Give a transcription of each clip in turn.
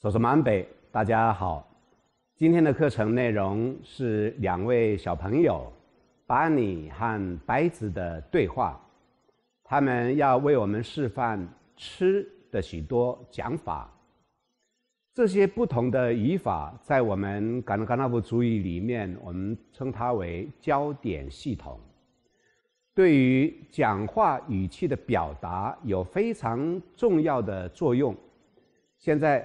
索索马北，大家好。今天的课程内容是两位小朋友巴尼和白子的对话。他们要为我们示范吃的许多讲法。这些不同的语法在我们冈仁嘎瓦布主义里面，我们称它为焦点系统。对于讲话语气的表达有非常重要的作用。现在。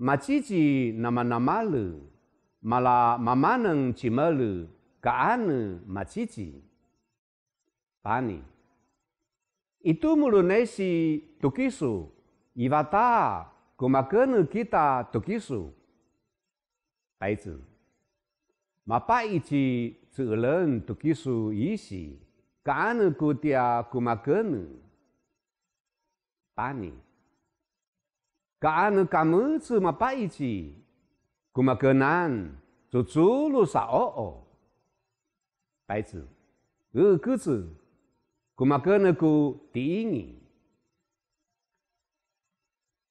macici namanamale mala mamaneng cimele kaane macici pani itu mulunesi tukisu iwata kumakene kita tukisu aitu mapaici tsuleng tukisu isi kaane kutia kumakene pani 干了干么子嘛？白子，古嘛格难做走路啥哦哦，白子二格子，古嘛格那个第一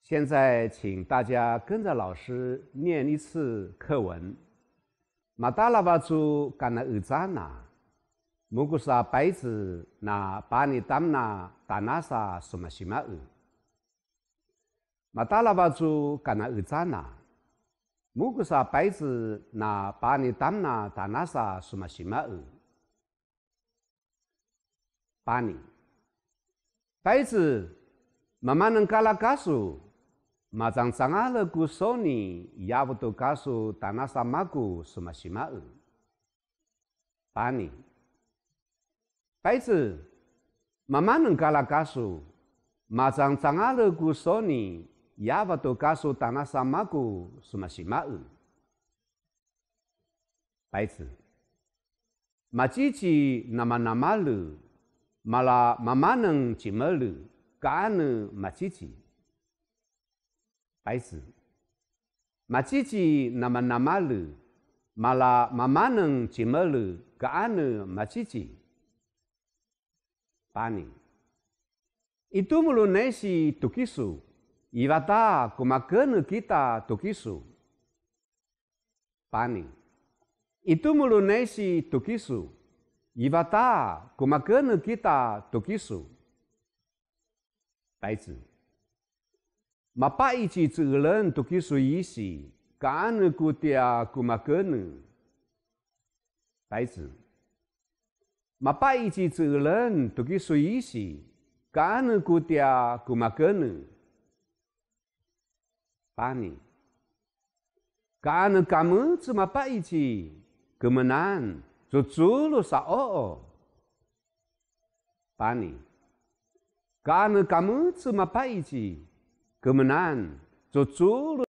现在请大家跟着老师念一次课文：马达拉巴祖干了尔扎呐，蒙古是白子那巴尼达姆达那啥什么什么尔。马达拉巴族噶那尔扎那，木古萨白子那巴尼达那达那萨苏玛西玛尔，巴尼，白子妈妈能噶拉嘎苏，马藏藏阿勒古索尼，亚布都嘎苏达那萨玛古苏玛西玛尔，巴尼，白子妈妈能噶拉嘎苏，马藏藏阿勒古索尼。sco achihi alu mara mamachimaluka anụ i ị tumuru na esi tokisu 伊巴达古玛根努吉塔杜基苏，潘尼，伊土摩洛内西杜基苏，伊巴达古玛根努吉塔杜基苏，白子，马巴伊兹子厄伦杜基苏伊西，加努古嗲古玛根努，白子，马巴伊兹子厄伦杜基苏伊西，加努古嗲古玛根努。八年，干了干么子嘛？白起，那么难做猪肉啥哦？八年，干了干么子嘛？白起，那么难做猪肉。